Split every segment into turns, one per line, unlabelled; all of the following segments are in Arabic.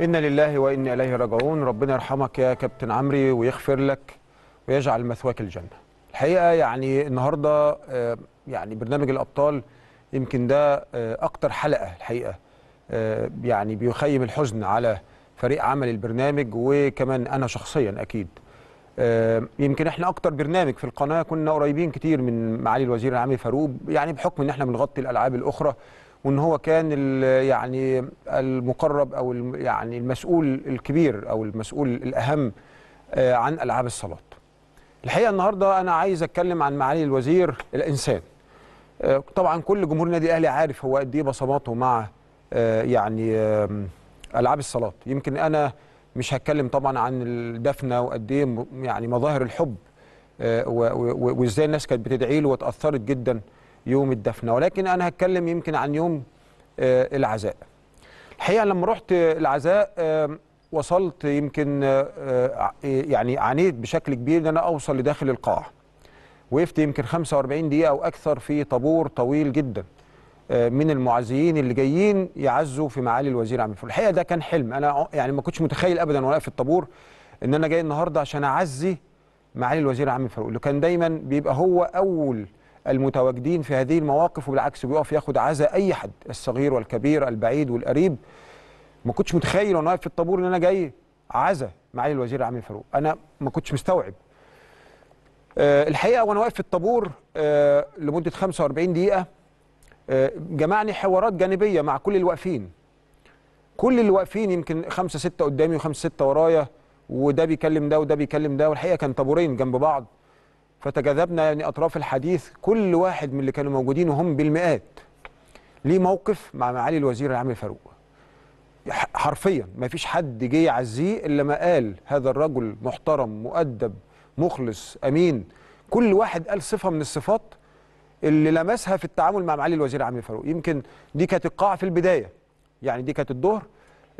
إنا لله وإنا إليه راجعون ربنا يرحمك يا كابتن عمري ويغفر لك ويجعل مثواك الجنة الحقيقة يعني النهاردة آه، يعني برنامج الأبطال يمكن ده آه، أكتر حلقة الحقيقة آه، يعني بيخيم الحزن على فريق عمل البرنامج وكمان أنا شخصيا أكيد يمكن احنا اكتر برنامج في القناه كنا قريبين كتير من معالي الوزير العام فاروق يعني بحكم ان احنا بنغطي الالعاب الاخرى وان هو كان يعني المقرب او يعني المسؤول الكبير او المسؤول الاهم آه، عن العاب الصالات. الحقيقه النهارده انا عايز اتكلم عن معالي الوزير الانسان. آه، طبعا كل جمهور النادي الاهلي عارف هو قد ايه بصماته مع آه، يعني العاب الصالات يمكن انا مش هتكلم طبعا عن الدفنه وقد ايه يعني مظاهر الحب وازاي الناس كانت بتدعي له واتاثرت جدا يوم الدفنه ولكن انا هتكلم يمكن عن يوم آه، العزاء الحقيقه لما رحت العزاء آه، وصلت يمكن آه، يعني عانيت بشكل كبير ان انا اوصل لداخل القاعه وقفت يمكن 45 دقيقه او اكثر في طابور طويل جدا من المعزيين اللي جايين يعزوا في معالي الوزير عامر فؤاد الحقيقه ده كان حلم انا يعني ما كنتش متخيل ابدا وانا في الطابور ان انا جاي النهارده عشان اعزي معالي الوزير عامل فاروق اللي كان دايما بيبقى هو اول المتواجدين في هذه المواقف وبالعكس بيقف ياخد عزاء اي حد الصغير والكبير البعيد والقريب ما كنتش متخيل وانا واقف في الطابور ان انا جاي عزاء معالي الوزير عامل فاروق انا ما كنتش مستوعب أه الحقيقه وانا واقف في الطابور أه لمده 45 دقيقه أه جمعني حوارات جانبيه مع كل الواقفين كل اللي واقفين يمكن خمسه سته قدامي وخمسه سته ورايا وده بيكلم ده وده بيكلم ده والحقيقه كان طابورين جنب بعض فتجاذبنا يعني اطراف الحديث كل واحد من اللي كانوا موجودين وهم بالمئات ليه موقف مع معالي الوزير العام فاروق حرفيا ما فيش حد جه يعزيه الا ما قال هذا الرجل محترم مؤدب مخلص امين كل واحد قال صفه من الصفات اللي لمسها في التعامل مع معالي الوزير عامل فاروق يمكن دي كانت القاعه في البدايه يعني دي كانت الظهر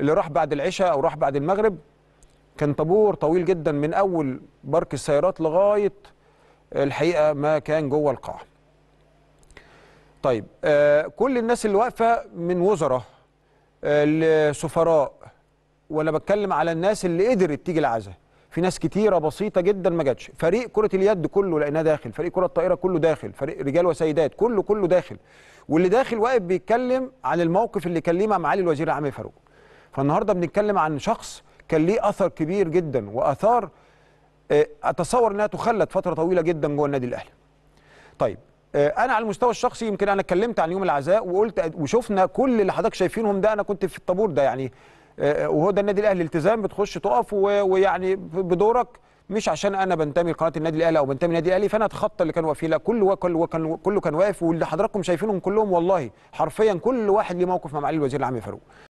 اللي راح بعد العشاء او راح بعد المغرب كان طابور طويل جدا من اول برك السيارات لغايه الحقيقه ما كان جوه القاعه. طيب آه، كل الناس اللي واقفه من وزراء آه، لسفراء وانا بتكلم على الناس اللي قدرت تيجي العزاء في ناس كتيره بسيطه جدا ما جاتش فريق كره اليد كله لقيناه داخل فريق كره الطائره كله داخل فريق رجال وسيدات كله كله داخل واللي داخل واقف بيتكلم عن الموقف اللي كان ليه مع معالي الوزير العام فاروق فالنهارده بنتكلم عن شخص كان ليه اثر كبير جدا واثار آه، اتصور انها تخلد فتره طويله جدا جوه النادي الاهلي طيب آه، انا على المستوى الشخصي يمكن انا اتكلمت عن يوم العزاء وقلت وشفنا كل اللي حضرتك شايفينهم ده انا كنت في الطابور ده يعني آه، وهو ده النادي الاهلي التزام بتخش تقف ويعني بدورك مش عشان انا بنتمي لقناه النادي الاهلي او بنتمي للنادي الاهلي فانا اتخطى اللي كانوا واقفين لا كل كل كان كله كان واقف واللي حضراتكم شايفينهم كلهم والله حرفيا كل واحد ليه موقف مع معالي الوزير العام فاروق